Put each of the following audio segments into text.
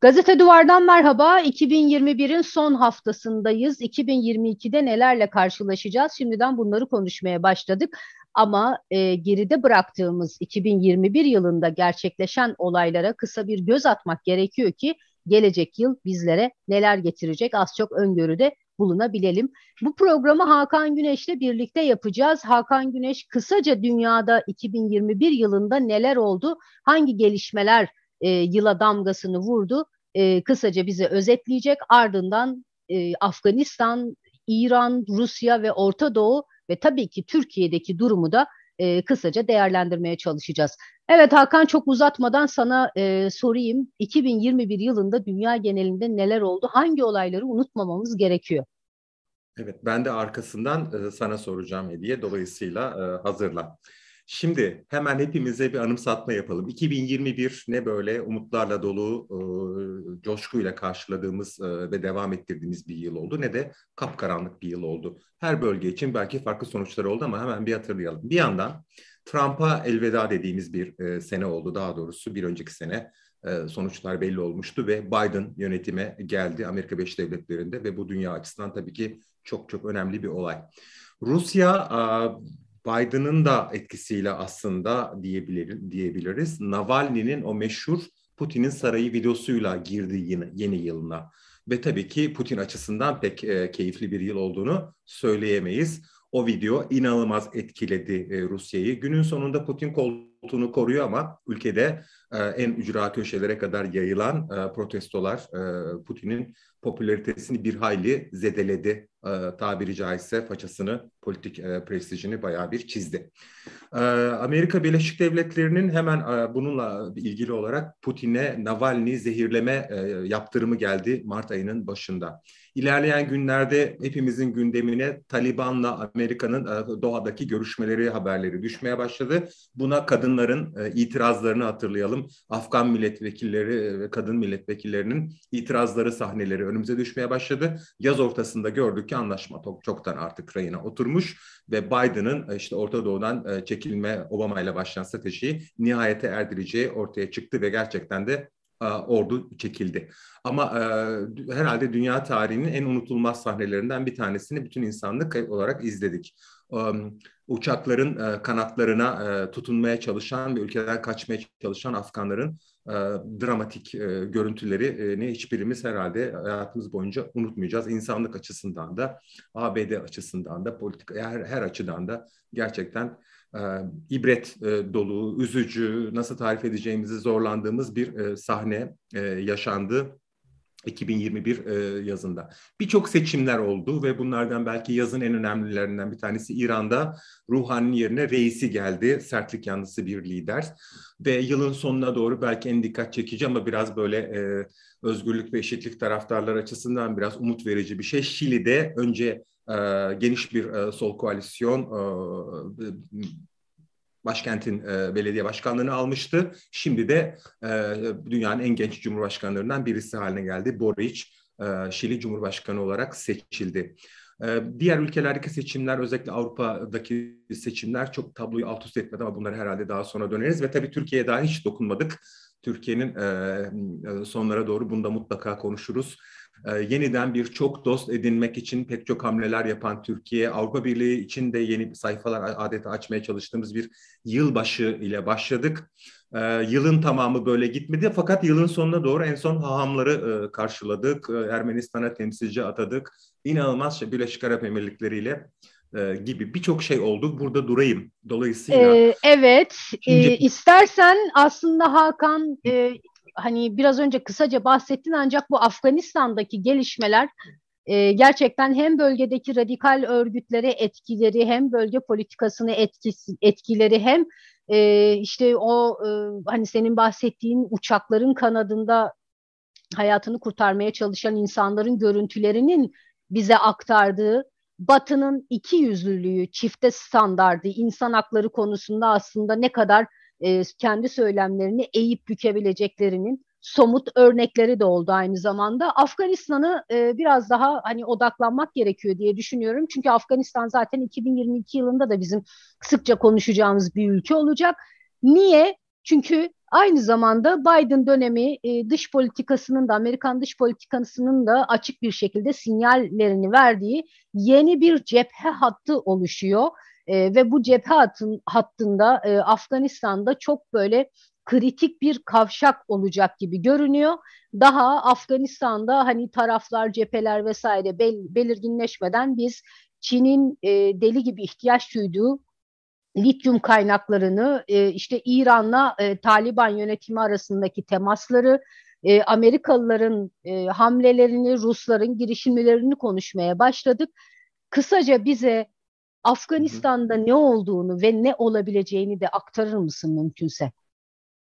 Gazete Duvar'dan merhaba. 2021'in son haftasındayız. 2022'de nelerle karşılaşacağız? Şimdiden bunları konuşmaya başladık. Ama e, geride bıraktığımız 2021 yılında gerçekleşen olaylara kısa bir göz atmak gerekiyor ki gelecek yıl bizlere neler getirecek az çok öngörüde bulunabilelim. Bu programı Hakan Güneş'le birlikte yapacağız. Hakan Güneş kısaca dünyada 2021 yılında neler oldu, hangi gelişmeler e, yıla damgasını vurdu. E, kısaca bize özetleyecek ardından e, Afganistan, İran, Rusya ve Orta Doğu ve tabii ki Türkiye'deki durumu da e, kısaca değerlendirmeye çalışacağız. Evet Hakan çok uzatmadan sana e, sorayım. 2021 yılında dünya genelinde neler oldu? Hangi olayları unutmamamız gerekiyor? Evet ben de arkasından e, sana soracağım hediye dolayısıyla e, hazırla. Şimdi hemen hepimize bir anımsatma yapalım. 2021 ne böyle umutlarla dolu, e, coşkuyla karşıladığımız e, ve devam ettirdiğimiz bir yıl oldu ne de kapkaranlık bir yıl oldu. Her bölge için belki farklı sonuçlar oldu ama hemen bir hatırlayalım. Bir yandan Trump'a elveda dediğimiz bir e, sene oldu daha doğrusu bir önceki sene sonuçlar belli olmuştu ve Biden yönetime geldi Amerika Birleşik Devletleri'nde ve bu dünya açısından tabii ki çok çok önemli bir olay. Rusya Biden'ın da etkisiyle aslında diyebilir, diyebiliriz. Navalny'nin o meşhur Putin'in sarayı videosuyla girdi yine, yeni yılına. Ve tabii ki Putin açısından pek e, keyifli bir yıl olduğunu söyleyemeyiz. O video inanılmaz etkiledi e, Rusya'yı. Günün sonunda Putin kol koltuğunu koruyor ama ülkede e, en ücra köşelere kadar yayılan e, protestolar e, Putin'in popülaritesini bir hayli zedeledi. tabiri caizse façasını, politik prestijini bayağı bir çizdi. Amerika Birleşik Devletleri'nin hemen bununla ilgili olarak Putin'e Navalny zehirleme e, yaptırımı geldi Mart ayının başında. İlerleyen günlerde hepimizin gündemine Taliban'la Amerika'nın e, doğadaki görüşmeleri haberleri düşmeye başladı. Buna kadınların e, itirazlarını hatırlayalım. Afgan milletvekilleri ve kadın milletvekillerinin itirazları sahneleri önümüze düşmeye başladı. Yaz ortasında gördük ki anlaşma çoktan artık rayına oturmuş ve Biden'ın e, işte Orta Doğu'dan çekilme Obama ile başlayan stratejiyi nihayete erdireceği ortaya çıktı ve gerçekten de e, ordu çekildi. Ama e, herhalde dünya tarihinin en unutulmaz sahnelerinden bir tanesini bütün insanlık olarak izledik. Uçakların e, kanatlarına tutunmaya çalışan ve ülkeden kaçmaya çalışan Afganların dramatik görüntülerini hiçbirimiz herhalde hayatımız boyunca unutmayacağız. İnsanlık açısından da, ABD açısından da, politik her, her açıdan da gerçekten e, ibret e, dolu, üzücü, nasıl tarif edeceğimizi zorlandığımız bir e, sahne e, yaşandı. 2021 e, yazında. Birçok seçimler oldu ve bunlardan belki yazın en önemlilerinden bir tanesi İran'da Ruhani'nin yerine reisi geldi. Sertlik yanlısı bir lider ve yılın sonuna doğru belki en dikkat çekici ama biraz böyle e, özgürlük ve eşitlik taraftarlar açısından biraz umut verici bir şey. Şili'de önce e, geniş bir e, sol koalisyon e, başkentin belediye başkanlığını almıştı. Şimdi de dünyanın en genç cumhurbaşkanlarından birisi haline geldi. Boric Şili Cumhurbaşkanı olarak seçildi. Diğer ülkelerdeki seçimler özellikle Avrupa'daki seçimler çok tabloyu alt üst etmedi ama bunları herhalde daha sonra döneriz ve tabii Türkiye'ye daha hiç dokunmadık. Türkiye'nin sonlara doğru bunda mutlaka konuşuruz. yeniden bir çok dost edinmek için pek çok hamleler yapan Türkiye, Avrupa Birliği için de yeni sayfalar adeta açmaya çalıştığımız bir yılbaşı ile başladık. yılın tamamı böyle gitmedi fakat yılın sonuna doğru en son hahamları karşıladık. Ermenistan'a temsilci atadık. İnanılmaz Birleşik Arap Emirlikleri ile e, gibi birçok şey oldu. Burada durayım. Dolayısıyla... Ee, evet. Şimdi... E, istersen aslında Hakan e, hani biraz önce kısaca bahsettin ancak bu Afganistan'daki gelişmeler e, gerçekten hem bölgedeki radikal örgütlere etkileri hem bölge politikasını etkisi, etkileri hem e, işte o e, hani senin bahsettiğin uçakların kanadında hayatını kurtarmaya çalışan insanların görüntülerinin bize aktardığı Batı'nın iki yüzlülüğü, çifte standardı, insan hakları konusunda aslında ne kadar e, kendi söylemlerini eğip bükebileceklerinin somut örnekleri de oldu aynı zamanda. Afganistan'ı e, biraz daha hani odaklanmak gerekiyor diye düşünüyorum. Çünkü Afganistan zaten 2022 yılında da bizim sıkça konuşacağımız bir ülke olacak. Niye? Çünkü Aynı zamanda Biden dönemi e, dış politikasının da Amerikan dış politikasının da açık bir şekilde sinyallerini verdiği yeni bir cephe hattı oluşuyor. E, ve bu cephe hattın, hattında e, Afganistan'da çok böyle kritik bir kavşak olacak gibi görünüyor. Daha Afganistan'da hani taraflar, cepheler vesaire bel belirginleşmeden biz Çin'in e, deli gibi ihtiyaç duyduğu lityum kaynaklarını, e, işte İran'la e, Taliban yönetimi arasındaki temasları, e, Amerikalıların e, hamlelerini, Rusların girişimlerini konuşmaya başladık. Kısaca bize Afganistan'da ne olduğunu ve ne olabileceğini de aktarır mısın mümkünse?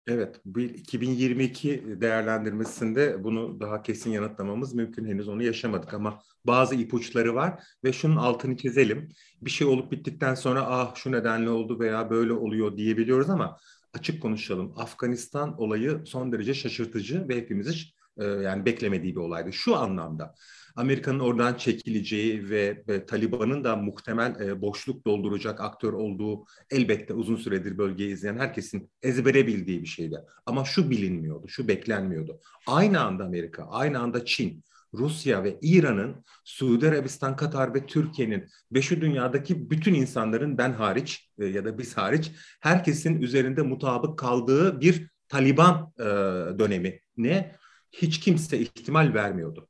Evet, bir 2022 değerlendirmesinde bunu daha kesin yanıtlamamız mümkün. Henüz onu yaşamadık ama bazı ipuçları var ve şunun altını çizelim. Bir şey olup bittikten sonra ah şu nedenle oldu veya böyle oluyor diyebiliyoruz ama açık konuşalım. Afganistan olayı son derece şaşırtıcı ve hepimizi e, yani beklemediği bir olaydı. Şu anlamda Amerika'nın oradan çekileceği ve, e, Taliban'ın da muhtemel e, boşluk dolduracak aktör olduğu elbette uzun süredir bölgeyi izleyen herkesin ezbere bildiği bir şeydi. Ama şu bilinmiyordu, şu beklenmiyordu. Aynı anda Amerika, aynı anda Çin, Rusya ve İran'ın, Suudi Arabistan, Katar ve Türkiye'nin ve şu dünyadaki bütün insanların ben hariç ya da biz hariç herkesin üzerinde mutabık kaldığı bir Taliban dönemi ne hiç kimse ihtimal vermiyordu.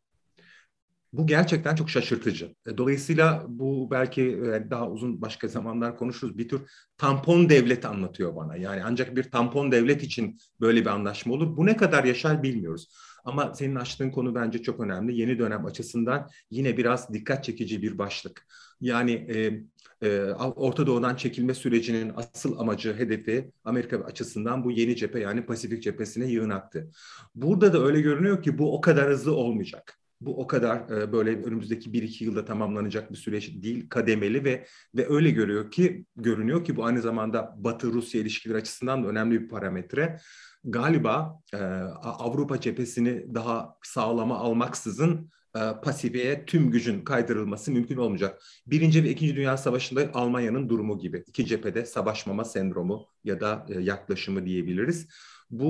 Bu gerçekten çok şaşırtıcı. E, dolayısıyla bu belki e, daha uzun başka zamanlar konuşuruz. Bir tür tampon devlet anlatıyor bana. Yani ancak bir tampon devlet için böyle bir anlaşma olur. Bu ne kadar yaşar bilmiyoruz. Ama senin açtığın konu bence çok önemli. Yeni dönem açısından yine biraz dikkat çekici bir başlık. Yani e, e, Orta Doğu'dan çekilme sürecinin asıl amacı, hedefi Amerika açısından bu yeni cephe yani Pasifik cephesine yığınaktı. Burada da öyle görünüyor ki bu o kadar hızlı olmayacak bu o kadar e, böyle önümüzdeki bir iki yılda tamamlanacak bir süreç değil. Kademeli ve ve öyle görüyor ki görünüyor ki bu aynı zamanda Batı Rusya ilişkileri açısından da önemli bir parametre. Galiba e, Avrupa cephesini daha sağlama almaksızın e, pasifeye tüm gücün kaydırılması mümkün olmayacak. Birinci ve İkinci Dünya Savaşı'nda Almanya'nın durumu gibi. iki cephede savaşmama sendromu ya da e, yaklaşımı diyebiliriz bu,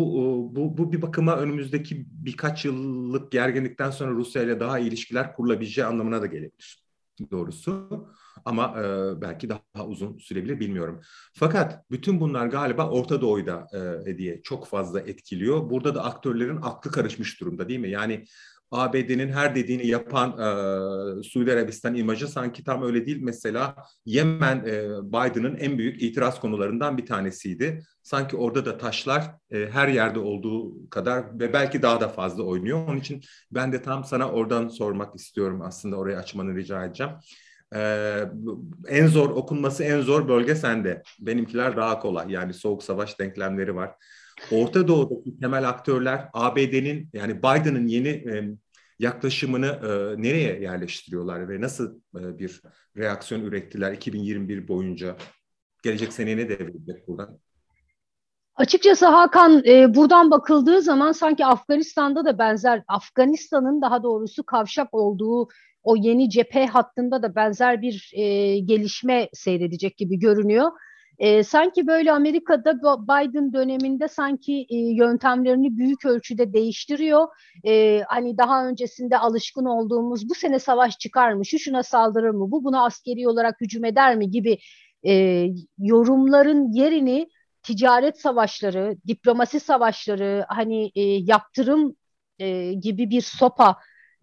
e, bu, bu bir bakıma önümüzdeki birkaç yıllık gerginlikten sonra Rusya ile daha iyi ilişkiler kurulabileceği anlamına da gelebilir doğrusu. Ama e, belki daha uzun sürebilir bilmiyorum. Fakat bütün bunlar galiba Orta Doğu'da e, diye çok fazla etkiliyor. Burada da aktörlerin aklı karışmış durumda değil mi? Yani ABD'nin her dediğini yapan e, Suudi Arabistan imajı sanki tam öyle değil. Mesela Yemen e, Biden'ın en büyük itiraz konularından bir tanesiydi. Sanki orada da taşlar e, her yerde olduğu kadar ve belki daha da fazla oynuyor. Onun için ben de tam sana oradan sormak istiyorum aslında orayı açmanı rica edeceğim. Ee, en zor okunması en zor bölge sende. Benimkiler daha kolay. Yani soğuk savaş denklemleri var. Orta Doğu'daki temel aktörler ABD'nin yani Biden'ın yeni e, yaklaşımını e, nereye yerleştiriyorlar ve nasıl e, bir reaksiyon ürettiler 2021 boyunca? Gelecek seneye ne devrilecek buradan? Açıkçası Hakan e, buradan bakıldığı zaman sanki Afganistan'da da benzer, Afganistan'ın daha doğrusu kavşak olduğu o yeni cephe hattında da benzer bir e, gelişme seyredecek gibi görünüyor. E, sanki böyle Amerika'da Biden döneminde sanki e, yöntemlerini büyük ölçüde değiştiriyor. E, hani daha öncesinde alışkın olduğumuz bu sene savaş çıkar mı, şu şuna saldırır mı, bu buna askeri olarak hücum eder mi gibi e, yorumların yerini ticaret savaşları, diplomasi savaşları, hani e, yaptırım e, gibi bir sopa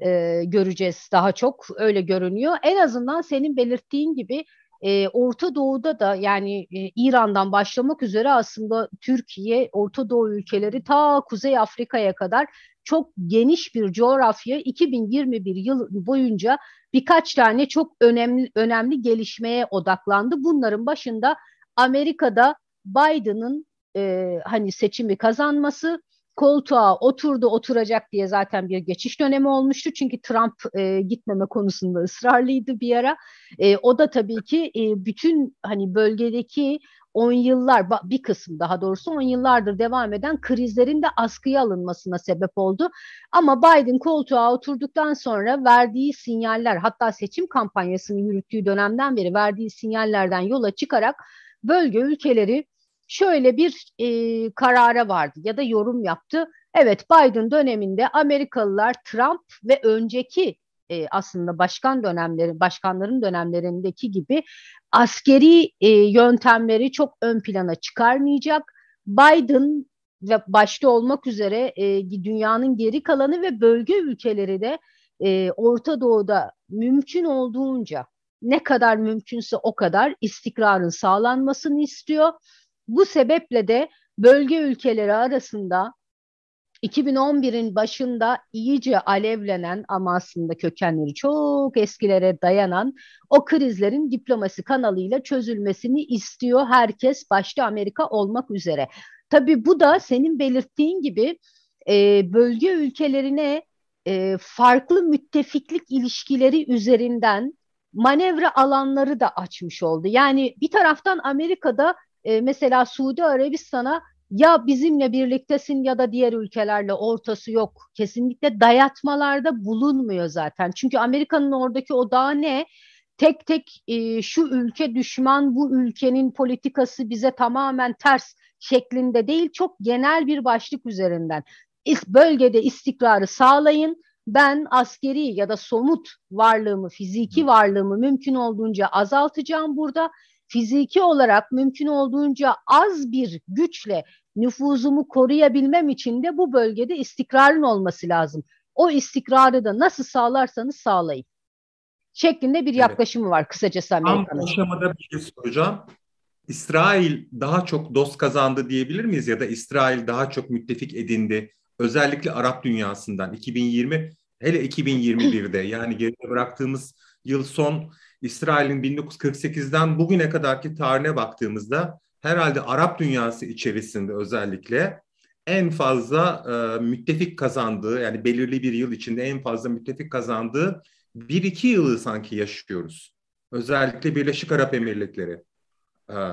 e, göreceğiz daha çok öyle görünüyor. En azından senin belirttiğin gibi e, Orta Doğu'da da yani e, İran'dan başlamak üzere aslında Türkiye, Orta Doğu ülkeleri ta Kuzey Afrika'ya kadar çok geniş bir coğrafya 2021 yıl boyunca birkaç tane çok önemli önemli gelişmeye odaklandı. Bunların başında Amerika'da Biden'ın e, hani seçimi kazanması koltuğa oturdu oturacak diye zaten bir geçiş dönemi olmuştu. Çünkü Trump e, gitmeme konusunda ısrarlıydı bir ara. E, o da tabii ki e, bütün hani bölgedeki 10 yıllar bir kısım daha doğrusu 10 yıllardır devam eden krizlerin de askıya alınmasına sebep oldu. Ama Biden koltuğa oturduktan sonra verdiği sinyaller hatta seçim kampanyasını yürüttüğü dönemden beri verdiği sinyallerden yola çıkarak bölge ülkeleri şöyle bir e, karara vardı ya da yorum yaptı. Evet Biden döneminde Amerikalılar Trump ve önceki e, aslında başkan dönemleri, başkanların dönemlerindeki gibi askeri e, yöntemleri çok ön plana çıkarmayacak. Biden ve başta olmak üzere e, dünyanın geri kalanı ve bölge ülkeleri de e, Orta Doğu'da mümkün olduğunca ne kadar mümkünse o kadar istikrarın sağlanmasını istiyor bu sebeple de bölge ülkeleri arasında 2011'in başında iyice alevlenen ama aslında kökenleri çok eskilere dayanan o krizlerin diplomasi kanalıyla çözülmesini istiyor herkes başta Amerika olmak üzere. Tabi bu da senin belirttiğin gibi e, bölge ülkelerine e, farklı müttefiklik ilişkileri üzerinden manevra alanları da açmış oldu. Yani bir taraftan Amerika'da e, mesela Suudi Arabistan'a ya bizimle birliktesin ya da diğer ülkelerle ortası yok. Kesinlikle dayatmalarda bulunmuyor zaten. Çünkü Amerika'nın oradaki odağı ne? Tek tek e, şu ülke düşman, bu ülkenin politikası bize tamamen ters şeklinde değil, çok genel bir başlık üzerinden. Bölgede istikrarı sağlayın, ben askeri ya da somut varlığımı, fiziki varlığımı mümkün olduğunca azaltacağım burada fiziki olarak mümkün olduğunca az bir güçle nüfuzumu koruyabilmem için de bu bölgede istikrarın olması lazım. O istikrarı da nasıl sağlarsanız sağlayın. Şeklinde bir yaklaşımı evet. var kısacası Amerika'nın. Tam aşamada bir şey soracağım. İsrail daha çok dost kazandı diyebilir miyiz ya da İsrail daha çok müttefik edindi özellikle Arap dünyasından 2020 hele 2021'de yani geride bıraktığımız yıl son İsrail'in 1948'den bugüne kadarki tarihine baktığımızda herhalde Arap dünyası içerisinde özellikle en fazla e, müttefik kazandığı yani belirli bir yıl içinde en fazla müttefik kazandığı bir iki yılı sanki yaşıyoruz. Özellikle Birleşik Arap Emirlikleri.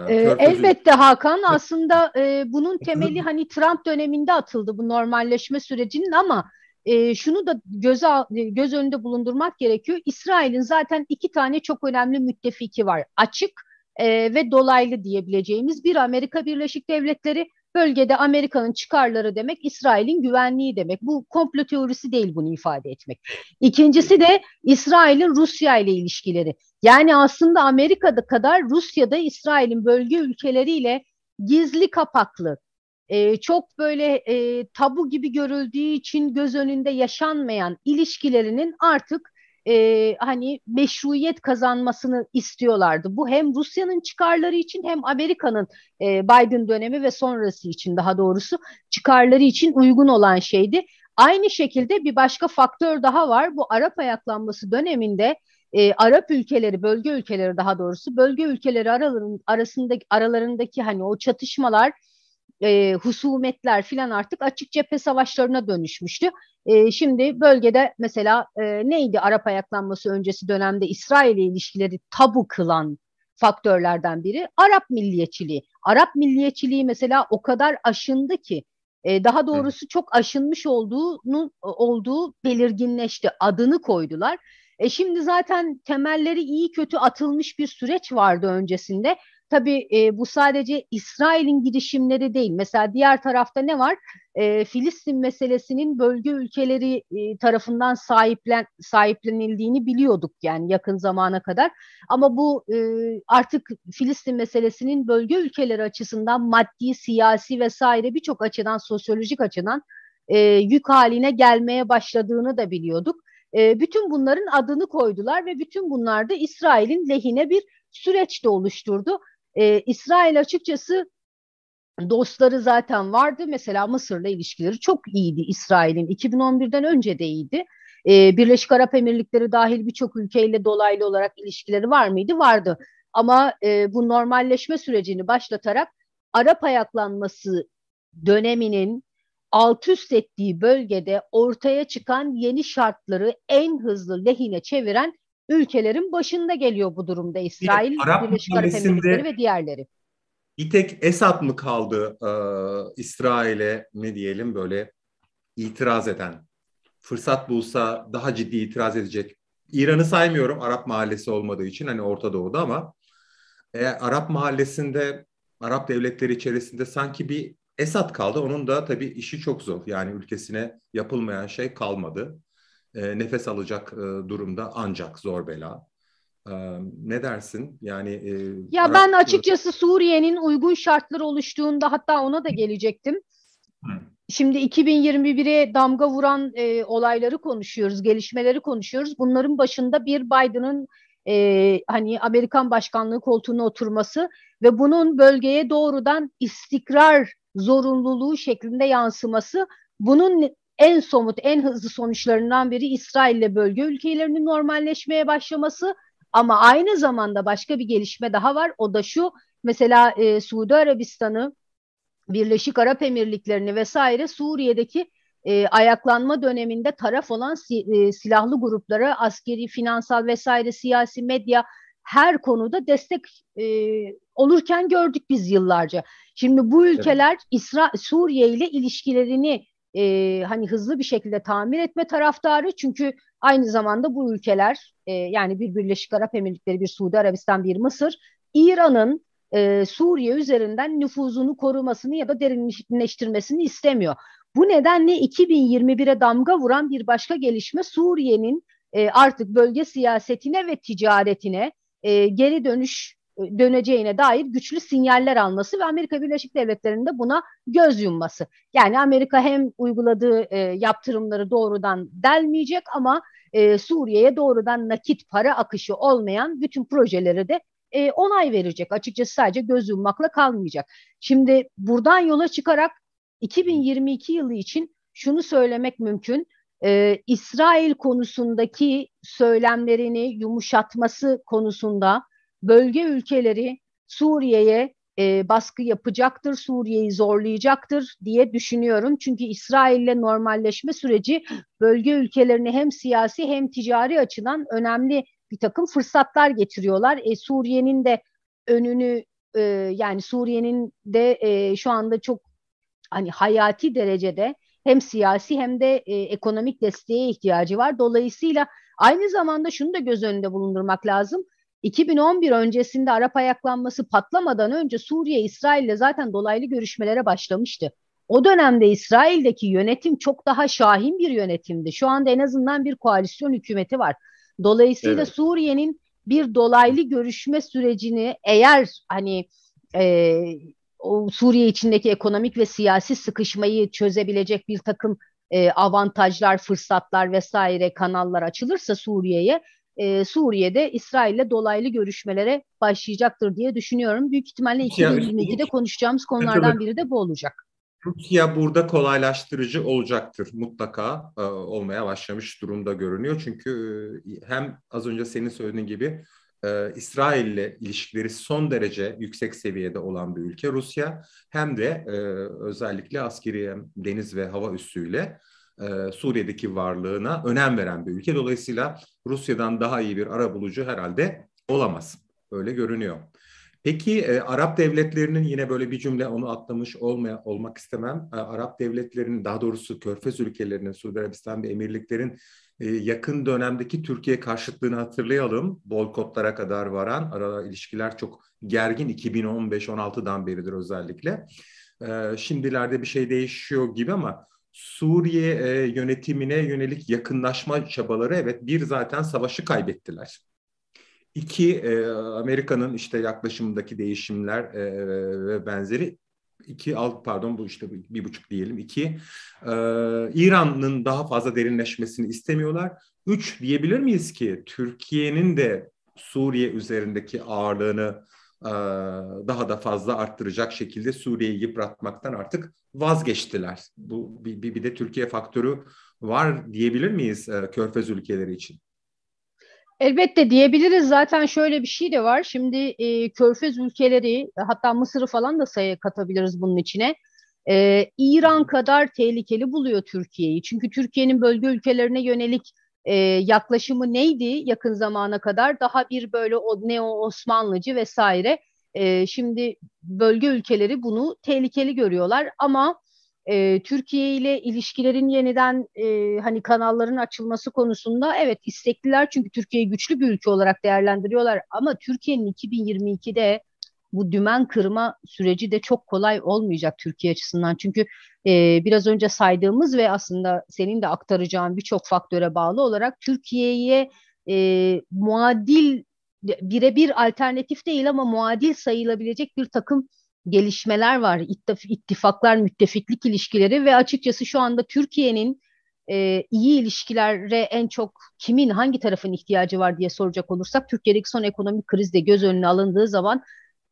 E, e elbette Hakan aslında e, bunun temeli hani Trump döneminde atıldı bu normalleşme sürecinin ama e, şunu da göze, e, göz önünde bulundurmak gerekiyor. İsrail'in zaten iki tane çok önemli müttefiki var. Açık e, ve dolaylı diyebileceğimiz bir Amerika Birleşik Devletleri bölgede Amerika'nın çıkarları demek İsrail'in güvenliği demek. Bu komplo teorisi değil bunu ifade etmek. İkincisi de İsrail'in Rusya ile ilişkileri. Yani aslında Amerika'da kadar Rusya'da İsrail'in bölge ülkeleriyle gizli kapaklı, e, çok böyle e, tabu gibi görüldüğü için göz önünde yaşanmayan ilişkilerinin artık e, hani meşruiyet kazanmasını istiyorlardı. Bu hem Rusya'nın çıkarları için hem Amerika'nın e, Biden dönemi ve sonrası için daha doğrusu çıkarları için uygun olan şeydi. Aynı şekilde bir başka faktör daha var. Bu Arap ayaklanması döneminde e, Arap ülkeleri, bölge ülkeleri daha doğrusu bölge ülkeleri araların, arasındaki aralarındaki hani o çatışmalar e, husumetler filan artık açık cephe savaşlarına dönüşmüştü. E, şimdi bölgede mesela e, neydi Arap ayaklanması öncesi dönemde İsrail ile ilişkileri tabu kılan faktörlerden biri Arap milliyetçiliği. Arap milliyetçiliği mesela o kadar aşındı ki e, daha doğrusu evet. çok aşınmış olduğunu e, olduğu belirginleşti. Adını koydular. E şimdi zaten temelleri iyi kötü atılmış bir süreç vardı öncesinde. Tabii e, bu sadece İsrail'in girişimleri değil. Mesela diğer tarafta ne var? E, Filistin meselesinin bölge ülkeleri e, tarafından sahiplen sahiplenildiğini biliyorduk yani yakın zamana kadar. Ama bu e, artık Filistin meselesinin bölge ülkeleri açısından maddi, siyasi vesaire birçok açıdan, sosyolojik açıdan e, yük haline gelmeye başladığını da biliyorduk. E, bütün bunların adını koydular ve bütün bunlar da İsrail'in lehine bir süreç de oluşturdu. E, İsrail açıkçası dostları zaten vardı. Mesela Mısır'la ilişkileri çok iyiydi İsrail'in. 2011'den önce de iyiydi. E, Birleşik Arap Emirlikleri dahil birçok ülkeyle dolaylı olarak ilişkileri var mıydı? Vardı. Ama e, bu normalleşme sürecini başlatarak Arap ayaklanması döneminin alt üst ettiği bölgede ortaya çıkan yeni şartları en hızlı lehine çeviren ülkelerin başında geliyor bu durumda İsrail, bir, Arap Birleşik Arap Emirlikleri ve diğerleri. Bir tek Esad mı kaldı e, İsrail'e ne diyelim böyle itiraz eden? Fırsat bulsa daha ciddi itiraz edecek. İran'ı saymıyorum Arap mahallesi olmadığı için hani Orta Doğu'da ama e, Arap mahallesinde Arap devletleri içerisinde sanki bir Esad kaldı. Onun da tabii işi çok zor. Yani ülkesine yapılmayan şey kalmadı e, nefes alacak e, durumda ancak zor bela. E, ne dersin? Yani e, Ya Arap... ben açıkçası Suriye'nin uygun şartları oluştuğunda hatta ona da gelecektim. Şimdi 2021'e damga vuran e, olayları konuşuyoruz, gelişmeleri konuşuyoruz. Bunların başında bir Biden'ın e, hani Amerikan başkanlığı koltuğuna oturması ve bunun bölgeye doğrudan istikrar zorunluluğu şeklinde yansıması bunun en somut, en hızlı sonuçlarından biri İsrail ile bölge ülkelerinin normalleşmeye başlaması. Ama aynı zamanda başka bir gelişme daha var. O da şu, mesela e, Suudi Arabistan'ı, Birleşik Arap Emirlikleri'ni vesaire Suriye'deki e, ayaklanma döneminde taraf olan si, e, silahlı gruplara askeri, finansal vesaire siyasi medya her konuda destek e, olurken gördük biz yıllarca. Şimdi bu ülkeler evet. İsra Suriye ile ilişkilerini e, hani hızlı bir şekilde tamir etme taraftarı çünkü aynı zamanda bu ülkeler e, yani bir Birleşik Arap Emirlikleri, bir Suudi Arabistan, bir Mısır, İran'ın e, Suriye üzerinden nüfuzunu korumasını ya da derinleştirmesini istemiyor. Bu nedenle 2021'e damga vuran bir başka gelişme Suriye'nin e, artık bölge siyasetine ve ticaretine e, geri dönüş e, döneceğine dair güçlü sinyaller alması ve Amerika Birleşik Devletleri'nde buna göz yumması. Yani Amerika hem uyguladığı e, yaptırımları doğrudan delmeyecek ama e, Suriye'ye doğrudan nakit para akışı olmayan bütün projeleri de e, onay verecek. Açıkçası sadece göz yummakla kalmayacak. Şimdi buradan yola çıkarak 2022 yılı için şunu söylemek mümkün. E, İsrail konusundaki söylemlerini yumuşatması konusunda bölge ülkeleri Suriye'ye e, baskı yapacaktır, Suriye'yi zorlayacaktır diye düşünüyorum. Çünkü İsrail'le normalleşme süreci bölge ülkelerini hem siyasi hem ticari açıdan önemli bir takım fırsatlar getiriyorlar. E, Suriye'nin de önünü e, yani Suriye'nin de e, şu anda çok hani hayati derecede hem siyasi hem de e, ekonomik desteğe ihtiyacı var. Dolayısıyla aynı zamanda şunu da göz önünde bulundurmak lazım. 2011 öncesinde Arap ayaklanması patlamadan önce Suriye İsrail'le zaten dolaylı görüşmelere başlamıştı. O dönemde İsrail'deki yönetim çok daha şahin bir yönetimdi. Şu anda en azından bir koalisyon hükümeti var. Dolayısıyla evet. Suriye'nin bir dolaylı görüşme sürecini eğer hani e, o Suriye içindeki ekonomik ve siyasi sıkışmayı çözebilecek bir takım e, avantajlar, fırsatlar vesaire kanallar açılırsa Suriye'ye e, Suriye'de İsrail'le dolaylı görüşmelere başlayacaktır diye düşünüyorum. Büyük ihtimalle 2022'de konuşacağımız konulardan biri de bu olacak. Rusya burada kolaylaştırıcı olacaktır mutlaka e, olmaya başlamış durumda görünüyor. Çünkü e, hem az önce senin söylediğin gibi e, İsrail ile ilişkileri son derece yüksek seviyede olan bir ülke Rusya hem de e, özellikle askeri deniz ve hava üssüyle e, Suriye'deki varlığına önem veren bir ülke. Dolayısıyla Rusya'dan daha iyi bir ara bulucu herhalde olamaz. Öyle görünüyor. Peki e, Arap devletlerinin yine böyle bir cümle onu atlamış olmaya olmak istemem. E, Arap devletlerinin daha doğrusu Körfez ülkelerinin, Suudi Arabistan ve Emirliklerin e, yakın dönemdeki Türkiye karşıtlığını hatırlayalım. Boykotlara kadar varan ara ilişkiler çok gergin 2015-16'dan beridir özellikle. E, şimdilerde bir şey değişiyor gibi ama Suriye e, yönetimine yönelik yakınlaşma çabaları evet bir zaten savaşı kaybettiler. İki e, Amerika'nın işte yaklaşımındaki değişimler e, ve benzeri iki alt pardon bu işte bir buçuk diyelim iki e, İran'ın daha fazla derinleşmesini istemiyorlar. Üç diyebilir miyiz ki Türkiye'nin de Suriye üzerindeki ağırlığını daha da fazla arttıracak şekilde Suriye'yi yıpratmaktan artık vazgeçtiler. Bu bir, bir, bir de Türkiye faktörü var diyebilir miyiz Körfez ülkeleri için? Elbette diyebiliriz zaten şöyle bir şey de var. Şimdi e, Körfez ülkeleri hatta Mısır'ı falan da sayı katabiliriz bunun içine. E, İran kadar tehlikeli buluyor Türkiye'yi. Çünkü Türkiye'nin bölge ülkelerine yönelik e, yaklaşımı neydi yakın zamana kadar? Daha bir böyle o neo Osmanlıcı vesaire. E, şimdi bölge ülkeleri bunu tehlikeli görüyorlar ama e, Türkiye ile ilişkilerin yeniden e, hani kanalların açılması konusunda evet istekliler çünkü Türkiye'yi güçlü bir ülke olarak değerlendiriyorlar ama Türkiye'nin 2022'de bu dümen kırma süreci de çok kolay olmayacak Türkiye açısından. Çünkü e, biraz önce saydığımız ve aslında senin de aktaracağın birçok faktöre bağlı olarak Türkiye'ye e, muadil birebir alternatif değil ama muadil sayılabilecek bir takım gelişmeler var. İttifaklar, müttefiklik ilişkileri ve açıkçası şu anda Türkiye'nin e, iyi ilişkilere en çok kimin, hangi tarafın ihtiyacı var diye soracak olursak Türkiye'deki son ekonomik kriz de göz önüne alındığı zaman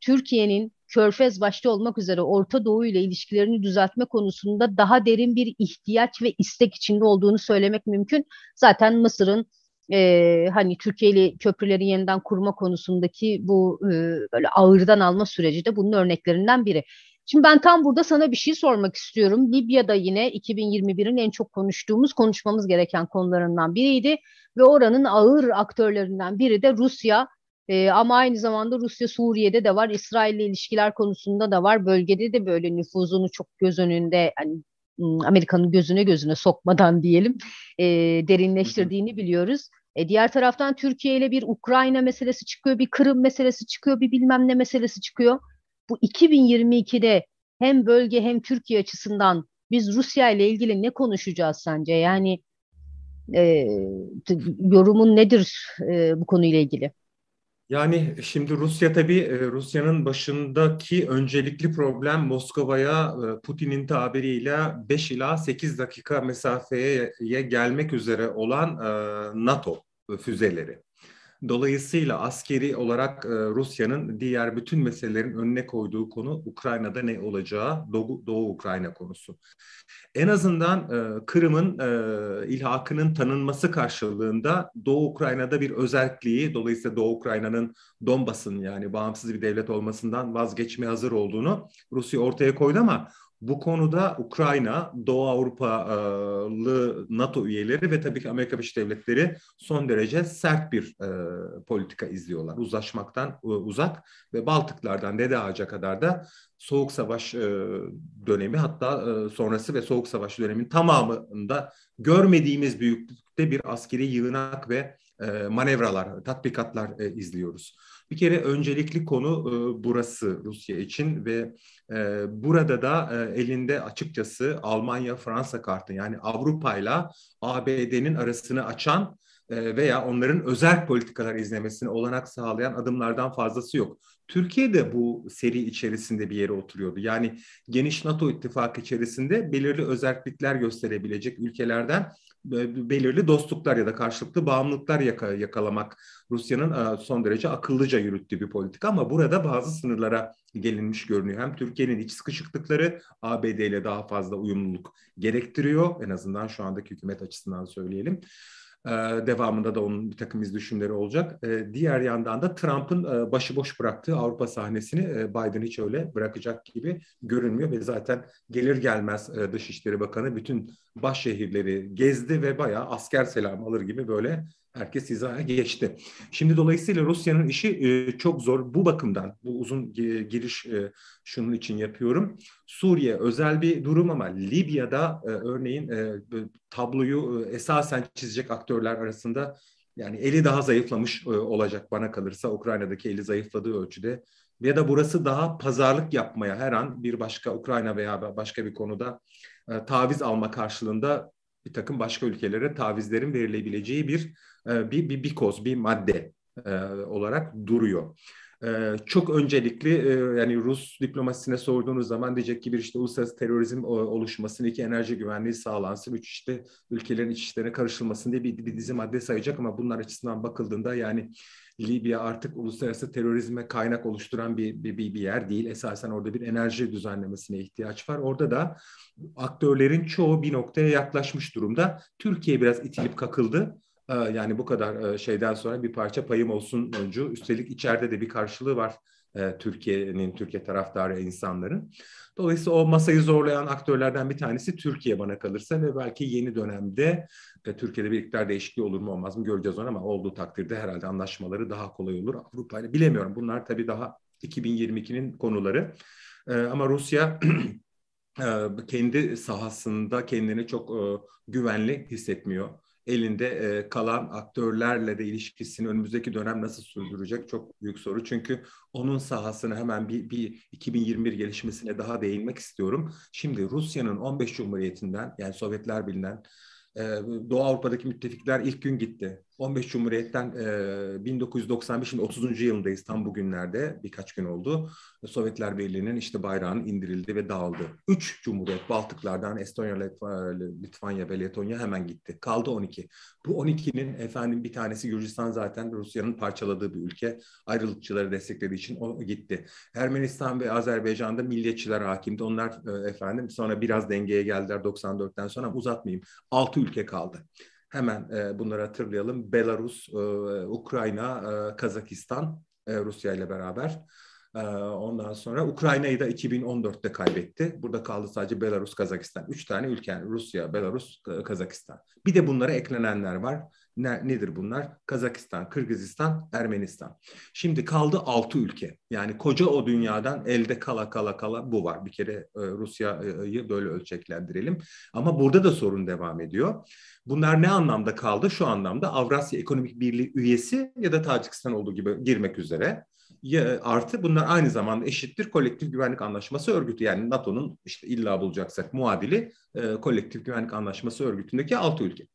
Türkiye'nin Körfez başta olmak üzere Orta Doğu ile ilişkilerini düzeltme konusunda daha derin bir ihtiyaç ve istek içinde olduğunu söylemek mümkün. Zaten Mısır'ın e, hani Türkiye ile köprüleri yeniden kurma konusundaki bu e, böyle ağırdan alma süreci de bunun örneklerinden biri. Şimdi ben tam burada sana bir şey sormak istiyorum. Libya'da yine 2021'in en çok konuştuğumuz, konuşmamız gereken konularından biriydi ve oranın ağır aktörlerinden biri de Rusya e, ama aynı zamanda Rusya Suriye'de de var, İsrail ile ilişkiler konusunda da var. Bölgede de böyle nüfuzunu çok göz önünde hani Amerika'nın gözüne gözüne sokmadan diyelim e, derinleştirdiğini biliyoruz. E, diğer taraftan Türkiye ile bir Ukrayna meselesi çıkıyor, bir Kırım meselesi çıkıyor, bir bilmem ne meselesi çıkıyor. Bu 2022'de hem bölge hem Türkiye açısından biz Rusya ile ilgili ne konuşacağız sence? Yani e, yorumun nedir e, bu konuyla ilgili? Yani şimdi Rusya tabii e, Rusya'nın başındaki öncelikli problem Moskova'ya e, Putin'in tabiriyle 5 ila 8 dakika mesafeye gelmek üzere olan e, NATO füzeleri. Dolayısıyla askeri olarak e, Rusya'nın diğer bütün meselelerin önüne koyduğu konu Ukrayna'da ne olacağı Doğu, Doğu Ukrayna konusu. En azından e, Kırım'ın e, ilhakının tanınması karşılığında Doğu Ukrayna'da bir özelliği, dolayısıyla Doğu Ukrayna'nın Donbas'ın yani bağımsız bir devlet olmasından vazgeçme hazır olduğunu Rusya ortaya koydu ama bu konuda Ukrayna, Doğu Avrupalı NATO üyeleri ve tabii ki Amerika Birleşik Devletleri son derece sert bir e, politika izliyorlar. Uzlaşmaktan e, uzak ve Baltıklardan Dede Ağaca kadar da Soğuk Savaş e, dönemi hatta e, sonrası ve Soğuk Savaş döneminin tamamında görmediğimiz büyüklükte bir askeri yığınak ve e, manevralar, tatbikatlar e, izliyoruz. Bir kere öncelikli konu e, burası Rusya için ve e, burada da e, elinde açıkçası Almanya-Fransa kartı yani Avrupa ile ABD'nin arasını açan e, veya onların özel politikalar izlemesini olanak sağlayan adımlardan fazlası yok. Türkiye de bu seri içerisinde bir yere oturuyordu. Yani geniş NATO ittifakı içerisinde belirli özellikler gösterebilecek ülkelerden e, belirli dostluklar ya da karşılıklı bağımlılıklar yakalamak Rusya'nın e, son derece akıllıca yürüttüğü bir politika ama burada bazı sınırlara gelinmiş görünüyor. Hem Türkiye'nin iç sıkışıklıkları ABD ile daha fazla uyumluluk gerektiriyor en azından şu andaki hükümet açısından söyleyelim. Ee, devamında da onun bir takım izdüşümleri olacak. Ee, diğer yandan da Trump'ın e, başıboş bıraktığı Avrupa sahnesini e, Biden hiç öyle bırakacak gibi görünmüyor ve zaten gelir gelmez e, Dışişleri Bakanı bütün baş şehirleri gezdi ve bayağı asker selamı alır gibi böyle Herkes hizaya geçti. Şimdi dolayısıyla Rusya'nın işi e, çok zor bu bakımdan. Bu uzun e, giriş e, şunun için yapıyorum. Suriye özel bir durum ama Libya'da e, örneğin e, tabloyu e, esasen çizecek aktörler arasında yani eli daha zayıflamış e, olacak bana kalırsa Ukrayna'daki eli zayıfladığı ölçüde ya da burası daha pazarlık yapmaya her an bir başka Ukrayna veya başka bir konuda e, taviz alma karşılığında bir takım başka ülkelere tavizlerin verilebileceği bir e, bir bir, bir koz, bir madde e, olarak duruyor. Ee, çok öncelikli e, yani Rus diplomasisine sorduğunuz zaman diyecek ki bir işte uluslararası terörizm e, oluşmasın, iki enerji güvenliği sağlansın, üç işte ülkelerin iç işlerine karışılmasın diye bir, bir dizi madde sayacak ama bunlar açısından bakıldığında yani Libya artık uluslararası terörizme kaynak oluşturan bir, bir, bir yer değil. Esasen orada bir enerji düzenlemesine ihtiyaç var. Orada da aktörlerin çoğu bir noktaya yaklaşmış durumda. Türkiye biraz itilip kakıldı. Ee, yani bu kadar e, şeyden sonra bir parça payım olsun oyuncu. Üstelik içeride de bir karşılığı var e, Türkiye'nin, Türkiye taraftarı insanların. Dolayısıyla o masayı zorlayan aktörlerden bir tanesi Türkiye bana kalırsa ve belki yeni dönemde e, Türkiye'de bir iktidar değişikliği olur mu olmaz mı göreceğiz onu ama olduğu takdirde herhalde anlaşmaları daha kolay olur Avrupa ile. Bilemiyorum bunlar tabii daha 2022'nin konuları. Ama Rusya kendi sahasında kendini çok güvenli hissetmiyor elinde e, kalan aktörlerle de ilişkisini önümüzdeki dönem nasıl sürdürecek çok büyük soru. Çünkü onun sahasını hemen bir, bir 2021 gelişmesine daha değinmek istiyorum. Şimdi Rusya'nın 15 Cumhuriyetinden yani Sovyetler bilinen e, Doğu Avrupa'daki müttefikler ilk gün gitti. 15 Cumhuriyet'ten e, 1995 şimdi 30. yılındayız tam bugünlerde birkaç gün oldu. Sovyetler Birliği'nin işte bayrağının indirildi ve dağıldı. 3 Cumhuriyet Baltıklardan Estonya, Litvanya ve Letonya hemen gitti. Kaldı 12. Bu 12'nin efendim bir tanesi Gürcistan zaten Rusya'nın parçaladığı bir ülke. Ayrılıkçıları desteklediği için o gitti. Ermenistan ve Azerbaycan'da milliyetçiler hakimdi. Onlar e, efendim sonra biraz dengeye geldiler 94'ten sonra uzatmayayım. 6 ülke kaldı. Hemen e, bunları hatırlayalım. Belarus, e, Ukrayna, e, Kazakistan e, Rusya ile beraber. E, ondan sonra Ukrayna'yı da 2014'te kaybetti. Burada kaldı sadece Belarus, Kazakistan. Üç tane ülke Rusya, Belarus, Kazakistan. Bir de bunlara eklenenler var. Ne, nedir bunlar? Kazakistan, Kırgızistan, Ermenistan. Şimdi kaldı altı ülke. Yani koca o dünyadan elde kala kala kala bu var. Bir kere e, Rusya'yı böyle ölçeklendirelim. Ama burada da sorun devam ediyor. Bunlar ne anlamda kaldı? Şu anlamda Avrasya Ekonomik Birliği üyesi ya da Tacikistan olduğu gibi girmek üzere. Ya, artı bunlar aynı zamanda eşittir kolektif güvenlik anlaşması örgütü yani NATO'nun işte illa bulacaksak muadili e, kolektif güvenlik anlaşması örgütündeki altı ülke.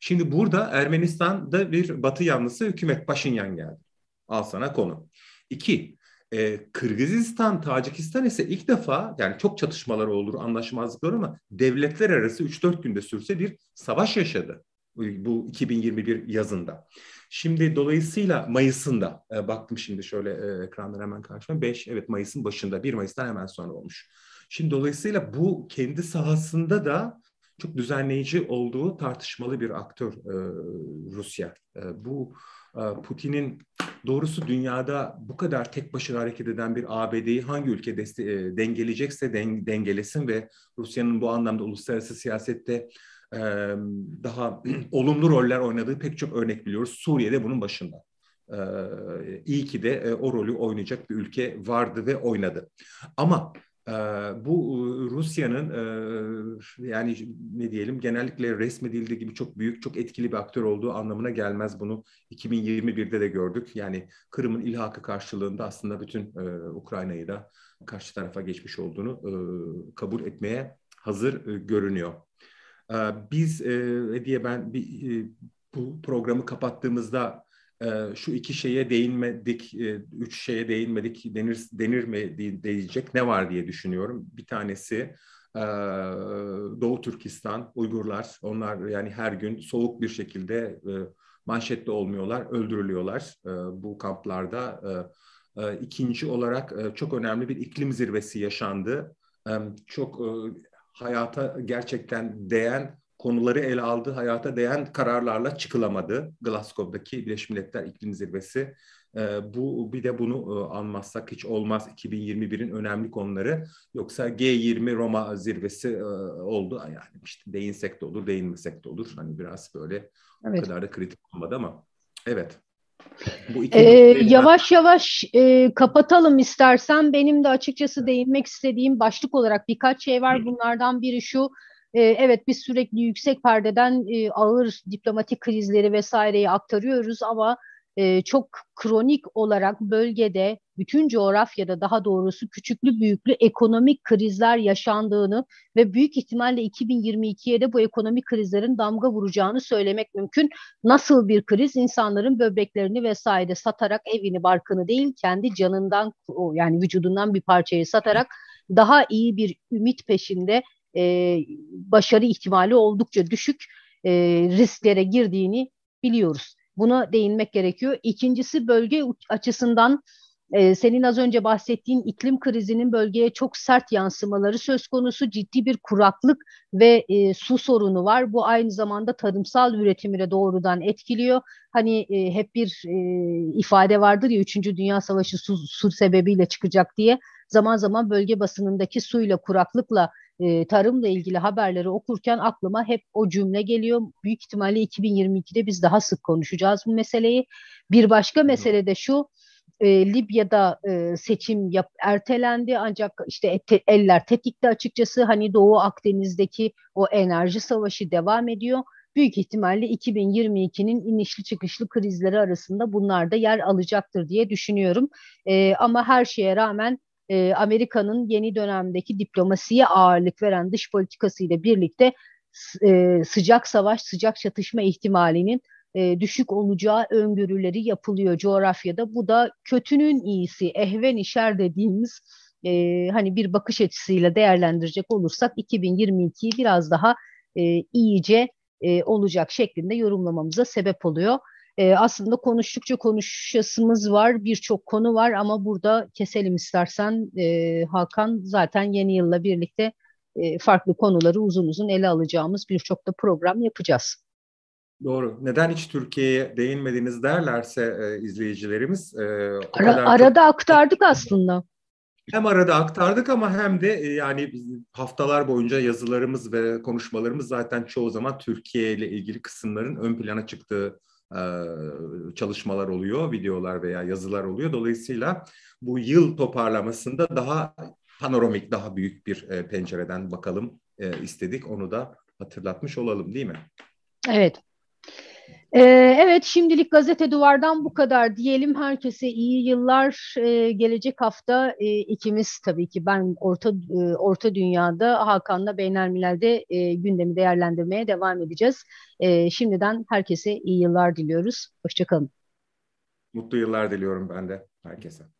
Şimdi burada Ermenistan'da bir batı yanlısı hükümet Paşinyan geldi. Al sana konu. İki, e, Kırgızistan, Tacikistan ise ilk defa yani çok çatışmalar olur, anlaşmazlıklar ama devletler arası 3-4 günde sürse bir savaş yaşadı bu 2021 yazında. Şimdi dolayısıyla Mayıs'ında e, baktım şimdi şöyle e, ekranlara hemen karşıma 5 evet Mayıs'ın başında 1 Mayıs'tan hemen sonra olmuş. Şimdi dolayısıyla bu kendi sahasında da çok düzenleyici olduğu tartışmalı bir aktör e, Rusya. E, bu e, Putin'in doğrusu dünyada bu kadar tek başına hareket eden bir ABD'yi hangi ülke deste- e, dengeleyecekse den- dengelesin ve Rusya'nın bu anlamda uluslararası siyasette e, daha olumlu roller oynadığı pek çok örnek biliyoruz. Suriye'de bunun başında. Ee, iyi ki de e, o rolü oynayacak bir ülke vardı ve oynadı. Ama ee, bu e, Rusya'nın e, yani ne diyelim genellikle resmedildiği gibi çok büyük, çok etkili bir aktör olduğu anlamına gelmez. Bunu 2021'de de gördük. Yani Kırım'ın ilhakı karşılığında aslında bütün e, Ukrayna'yı da karşı tarafa geçmiş olduğunu kabul etmeye hazır görünüyor. Ee, biz diye ben bir, bu programı kapattığımızda şu iki şeye değinmedik, üç şeye değinmedik denir, denir mi diyecek ne var diye düşünüyorum. Bir tanesi Doğu Türkistan, Uygurlar. Onlar yani her gün soğuk bir şekilde manşette olmuyorlar, öldürülüyorlar bu kamplarda. İkinci olarak çok önemli bir iklim zirvesi yaşandı. Çok hayata gerçekten değen konuları ele aldığı hayata değen kararlarla çıkılamadı. Glasgow'daki Birleşmiş Milletler İklim Zirvesi. E, bu bir de bunu e, anmazsak hiç olmaz 2021'in önemli konuları. Yoksa G20 Roma zirvesi e, oldu yani işte değinsek de olur, değinmesek de olur. Hani biraz böyle evet. o kadar da kritik olmadı ama evet. Bu iki ee, yavaş yavaş e, kapatalım istersen. Benim de açıkçası değinmek istediğim başlık olarak birkaç şey var. Bunlardan biri şu ee, evet biz sürekli yüksek perdeden e, ağır diplomatik krizleri vesaireyi aktarıyoruz ama e, çok kronik olarak bölgede bütün coğrafyada daha doğrusu küçüklü büyüklü ekonomik krizler yaşandığını ve büyük ihtimalle 2022'ye de bu ekonomik krizlerin damga vuracağını söylemek mümkün. Nasıl bir kriz? İnsanların böbreklerini vesaire satarak evini barkını değil kendi canından yani vücudundan bir parçayı satarak daha iyi bir ümit peşinde e, başarı ihtimali oldukça düşük e, risklere girdiğini biliyoruz. Buna değinmek gerekiyor. İkincisi bölge açısından e, senin az önce bahsettiğin iklim krizinin bölgeye çok sert yansımaları söz konusu. Ciddi bir kuraklık ve e, su sorunu var. Bu aynı zamanda tarımsal üretimine doğrudan etkiliyor. Hani e, hep bir e, ifade vardır ya 3. Dünya Savaşı su, su sebebiyle çıkacak diye. Zaman zaman bölge basınındaki suyla kuraklıkla e, tarımla ilgili haberleri okurken aklıma hep o cümle geliyor. Büyük ihtimalle 2022'de biz daha sık konuşacağız bu meseleyi. Bir başka mesele de şu e, Libya'da e, seçim yap, ertelendi ancak işte e, te, eller tetikte açıkçası hani Doğu Akdeniz'deki o enerji savaşı devam ediyor. Büyük ihtimalle 2022'nin inişli çıkışlı krizleri arasında bunlar da yer alacaktır diye düşünüyorum. E, ama her şeye rağmen e, Amerika'nın yeni dönemdeki diplomasiye ağırlık veren dış politikasıyla birlikte e, sıcak savaş, sıcak çatışma ihtimalinin e, düşük olacağı öngörüleri yapılıyor coğrafyada. Bu da kötünün iyisi, ehven işer dediğimiz e, hani bir bakış açısıyla değerlendirecek olursak 2022'yi biraz daha e, iyice e, olacak şeklinde yorumlamamıza sebep oluyor. E, aslında konuştukça konuşasımız var, birçok konu var ama burada keselim istersen e, Hakan. Zaten yeni yılla birlikte e, farklı konuları uzun uzun ele alacağımız birçok da program yapacağız. Doğru. Neden hiç Türkiye'ye değinmediniz derlerse e, izleyicilerimiz. E, Ara, arada çok... aktardık aslında. Hem arada aktardık ama hem de e, yani haftalar boyunca yazılarımız ve konuşmalarımız zaten çoğu zaman Türkiye ile ilgili kısımların ön plana çıktığı e, çalışmalar oluyor, videolar veya yazılar oluyor. Dolayısıyla bu yıl toparlamasında daha panoramik, daha büyük bir e, pencereden bakalım e, istedik. Onu da hatırlatmış olalım değil mi? Evet. Ee, evet şimdilik gazete duvardan bu kadar diyelim. Herkese iyi yıllar. Ee, gelecek hafta e, ikimiz tabii ki ben orta e, orta dünyada Hakan'la Beynelmiler'de e, gündemi değerlendirmeye devam edeceğiz. Ee, şimdiden herkese iyi yıllar diliyoruz. Hoşçakalın. Mutlu yıllar diliyorum ben de herkese.